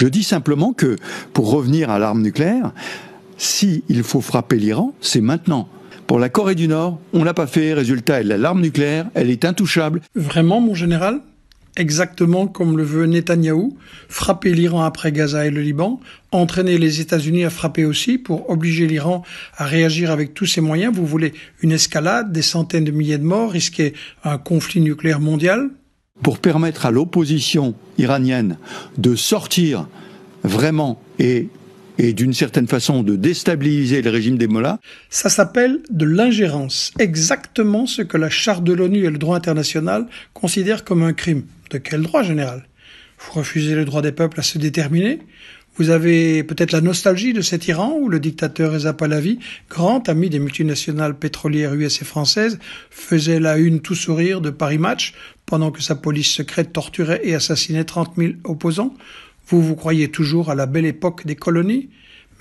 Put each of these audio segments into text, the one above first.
Je dis simplement que, pour revenir à l'arme nucléaire, s'il faut frapper l'Iran, c'est maintenant. Pour la Corée du Nord, on l'a pas fait. Résultat, elle a l'arme nucléaire, elle est intouchable. Vraiment, mon général Exactement comme le veut Netanyahou, frapper l'Iran après Gaza et le Liban, entraîner les États-Unis à frapper aussi pour obliger l'Iran à réagir avec tous ses moyens. Vous voulez une escalade, des centaines de milliers de morts, risquer un conflit nucléaire mondial pour permettre à l'opposition iranienne de sortir vraiment et, et d'une certaine façon de déstabiliser le régime des Mollahs. Ça s'appelle de l'ingérence, exactement ce que la charte de l'ONU et le droit international considèrent comme un crime. De quel droit général Vous refusez le droit des peuples à se déterminer vous avez peut-être la nostalgie de cet Iran où le dictateur Reza Pahlavi, grand ami des multinationales pétrolières US et françaises, faisait la une tout sourire de Paris Match pendant que sa police secrète torturait et assassinait 30 000 opposants. Vous vous croyez toujours à la belle époque des colonies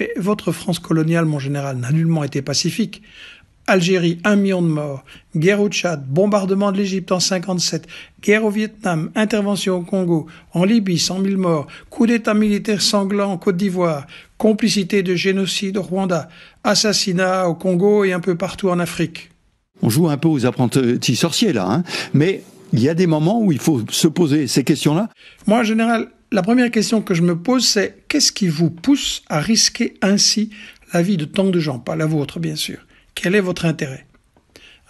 mais votre France coloniale, mon général, n'a nullement été pacifique. Algérie, un million de morts. Guerre au Tchad, bombardement de l'Égypte en 57, guerre au Vietnam, intervention au Congo, en Libye, 100 000 morts, coup d'État militaire sanglant en Côte d'Ivoire, complicité de génocide au Rwanda, assassinat au Congo et un peu partout en Afrique. On joue un peu aux apprentis sorciers là, hein mais il y a des moments où il faut se poser ces questions-là. Moi, en général, la première question que je me pose, c'est qu'est-ce qui vous pousse à risquer ainsi la vie de tant de gens, pas la vôtre bien sûr quel est votre intérêt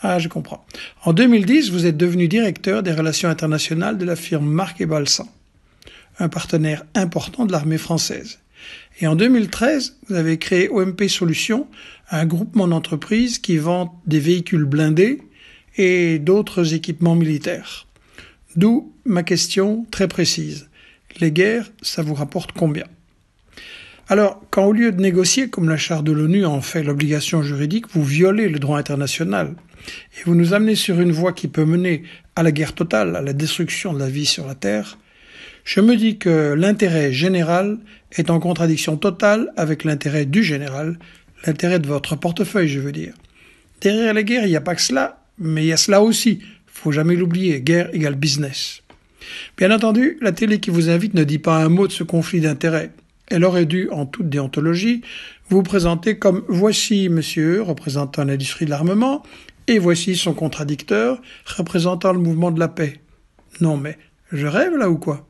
ah, je comprends. En 2010, vous êtes devenu directeur des relations internationales de la firme Marc et Balsan, un partenaire important de l'armée française. Et en 2013, vous avez créé OMP Solutions, un groupement d'entreprises qui vend des véhicules blindés et d'autres équipements militaires. D'où ma question très précise. Les guerres, ça vous rapporte combien alors, quand au lieu de négocier, comme la charte de l'ONU en fait l'obligation juridique, vous violez le droit international et vous nous amenez sur une voie qui peut mener à la guerre totale, à la destruction de la vie sur la Terre, je me dis que l'intérêt général est en contradiction totale avec l'intérêt du général, l'intérêt de votre portefeuille, je veux dire. Derrière les guerres, il n'y a pas que cela, mais il y a cela aussi. Faut jamais l'oublier. Guerre égale business. Bien entendu, la télé qui vous invite ne dit pas un mot de ce conflit d'intérêts. Elle aurait dû, en toute déontologie, vous présenter comme voici monsieur représentant l'industrie de l'armement et voici son contradicteur représentant le mouvement de la paix. Non mais je rêve là ou quoi